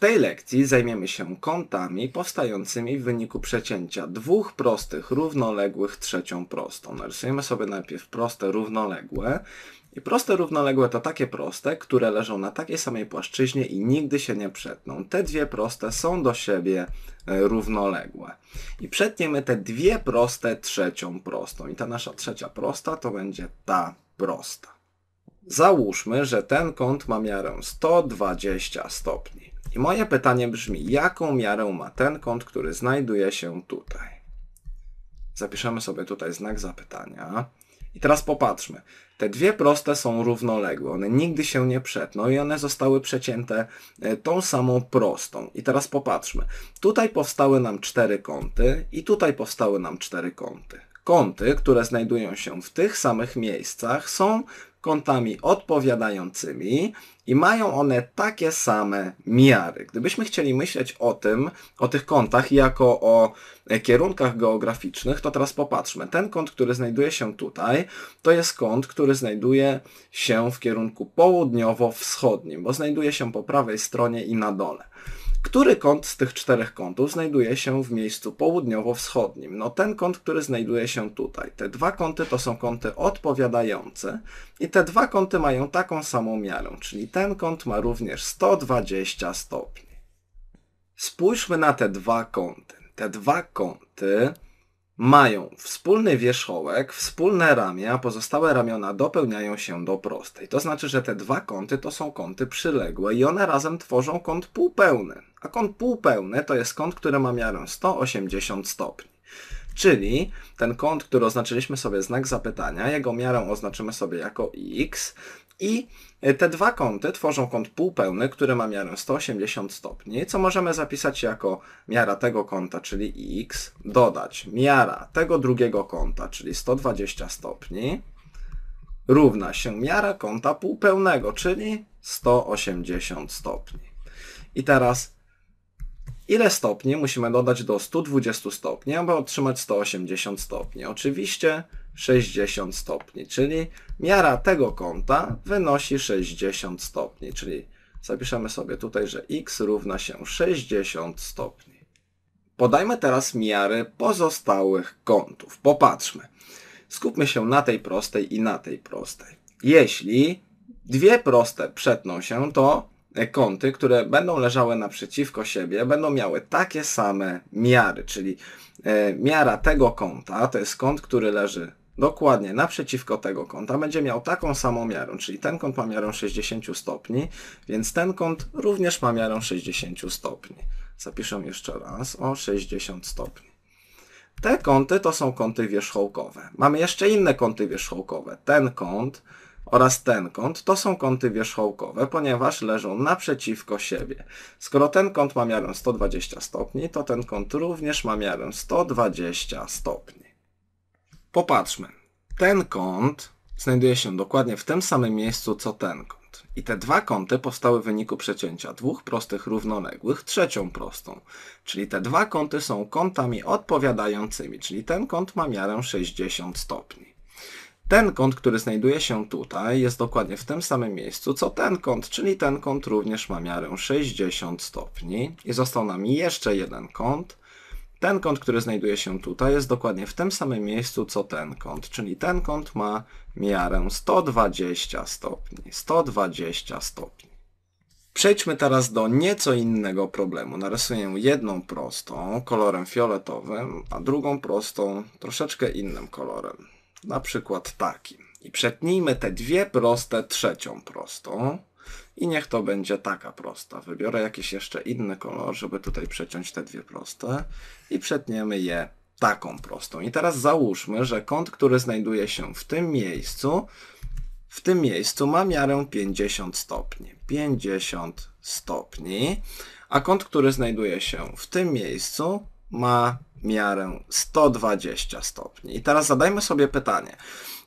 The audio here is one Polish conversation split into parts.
tej lekcji zajmiemy się kątami powstającymi w wyniku przecięcia dwóch prostych równoległych trzecią prostą. Narysujemy sobie najpierw proste równoległe. I proste równoległe to takie proste, które leżą na takiej samej płaszczyźnie i nigdy się nie przetną. Te dwie proste są do siebie e, równoległe. I przetniemy te dwie proste trzecią prostą. I ta nasza trzecia prosta to będzie ta prosta. Załóżmy, że ten kąt ma miarę 120 stopni. I moje pytanie brzmi, jaką miarę ma ten kąt, który znajduje się tutaj? Zapiszemy sobie tutaj znak zapytania. I teraz popatrzmy. Te dwie proste są równoległe, one nigdy się nie przetną i one zostały przecięte e, tą samą prostą. I teraz popatrzmy. Tutaj powstały nam cztery kąty i tutaj powstały nam cztery kąty. Kąty, które znajdują się w tych samych miejscach, są kątami odpowiadającymi i mają one takie same miary. Gdybyśmy chcieli myśleć o tym, o tych kątach jako o e, kierunkach geograficznych, to teraz popatrzmy. Ten kąt, który znajduje się tutaj, to jest kąt, który znajduje się w kierunku południowo-wschodnim, bo znajduje się po prawej stronie i na dole. Który kąt z tych czterech kątów znajduje się w miejscu południowo-wschodnim? No ten kąt, który znajduje się tutaj. Te dwa kąty to są kąty odpowiadające i te dwa kąty mają taką samą miarę, czyli ten kąt ma również 120 stopni. Spójrzmy na te dwa kąty. Te dwa kąty mają wspólny wierzchołek, wspólne ramię, a pozostałe ramiona dopełniają się do prostej. To znaczy, że te dwa kąty to są kąty przyległe i one razem tworzą kąt półpełny. A kąt półpełny to jest kąt, który ma miarę 180 stopni. Czyli ten kąt, który oznaczyliśmy sobie znak zapytania, jego miarę oznaczymy sobie jako x, i e, te dwa kąty tworzą kąt półpełny, który ma miarę 180 stopni, co możemy zapisać jako miara tego kąta, czyli x, dodać miara tego drugiego kąta, czyli 120 stopni, równa się miara kąta półpełnego, czyli 180 stopni. I teraz Ile stopni musimy dodać do 120 stopni, aby otrzymać 180 stopni? Oczywiście 60 stopni, czyli miara tego kąta wynosi 60 stopni, czyli zapiszemy sobie tutaj, że x równa się 60 stopni. Podajmy teraz miary pozostałych kątów. Popatrzmy. Skupmy się na tej prostej i na tej prostej. Jeśli dwie proste przetną się, to E, kąty, które będą leżały naprzeciwko siebie, będą miały takie same miary, czyli e, miara tego kąta, to jest kąt, który leży dokładnie naprzeciwko tego kąta, będzie miał taką samą miarę, czyli ten kąt ma miarę 60 stopni, więc ten kąt również ma miarę 60 stopni. Zapiszę jeszcze raz o 60 stopni. Te kąty to są kąty wierzchołkowe. Mamy jeszcze inne kąty wierzchołkowe. Ten kąt oraz ten kąt to są kąty wierzchołkowe, ponieważ leżą naprzeciwko siebie. Skoro ten kąt ma miarę 120 stopni, to ten kąt również ma miarę 120 stopni. Popatrzmy. Ten kąt znajduje się dokładnie w tym samym miejscu co ten kąt. I te dwa kąty powstały w wyniku przecięcia dwóch prostych równoległych trzecią prostą. Czyli te dwa kąty są kątami odpowiadającymi, czyli ten kąt ma miarę 60 stopni. Ten kąt, który znajduje się tutaj, jest dokładnie w tym samym miejscu co ten kąt, czyli ten kąt również ma miarę 60 stopni i został nam jeszcze jeden kąt. Ten kąt, który znajduje się tutaj, jest dokładnie w tym samym miejscu co ten kąt, czyli ten kąt ma miarę 120 stopni. 120 stopni. Przejdźmy teraz do nieco innego problemu. Narysuję jedną prostą kolorem fioletowym, a drugą prostą troszeczkę innym kolorem na przykład taki. I przetnijmy te dwie proste trzecią prostą. I niech to będzie taka prosta. Wybiorę jakiś jeszcze inny kolor, żeby tutaj przeciąć te dwie proste. I przetniemy je taką prostą. I teraz załóżmy, że kąt, który znajduje się w tym miejscu, w tym miejscu ma miarę 50 stopni. 50 stopni. A kąt, który znajduje się w tym miejscu, ma miarę 120 stopni. I teraz zadajmy sobie pytanie,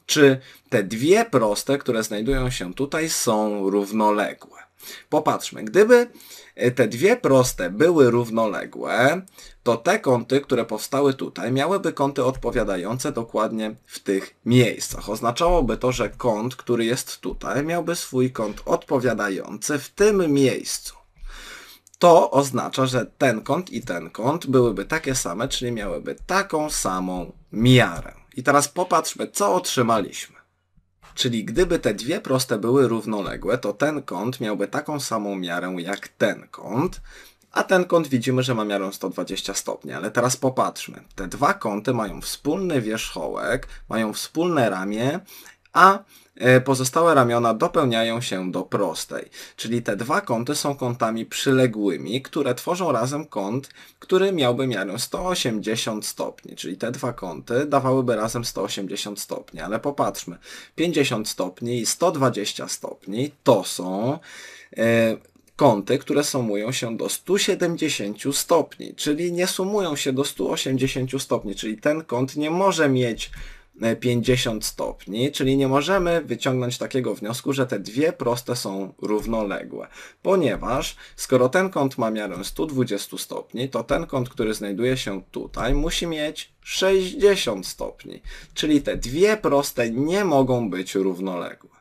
czy te dwie proste, które znajdują się tutaj, są równoległe? Popatrzmy, gdyby e, te dwie proste były równoległe, to te kąty, które powstały tutaj, miałyby kąty odpowiadające dokładnie w tych miejscach. Oznaczałoby to, że kąt, który jest tutaj, miałby swój kąt odpowiadający w tym miejscu to oznacza, że ten kąt i ten kąt byłyby takie same, czyli miałyby taką samą miarę. I teraz popatrzmy, co otrzymaliśmy. Czyli gdyby te dwie proste były równoległe, to ten kąt miałby taką samą miarę jak ten kąt, a ten kąt widzimy, że ma miarę 120 stopni. Ale teraz popatrzmy. Te dwa kąty mają wspólny wierzchołek, mają wspólne ramię, a E, pozostałe ramiona dopełniają się do prostej. Czyli te dwa kąty są kątami przyległymi, które tworzą razem kąt, który miałby miarę 180 stopni. Czyli te dwa kąty dawałyby razem 180 stopni. Ale popatrzmy, 50 stopni i 120 stopni to są e, kąty, które sumują się do 170 stopni, czyli nie sumują się do 180 stopni, czyli ten kąt nie może mieć 50 e, stopni, czyli nie możemy wyciągnąć takiego wniosku, że te dwie proste są równoległe, ponieważ skoro ten kąt ma miarę 120 stopni, to ten kąt, który znajduje się tutaj, musi mieć 60 stopni, czyli te dwie proste nie mogą być równoległe.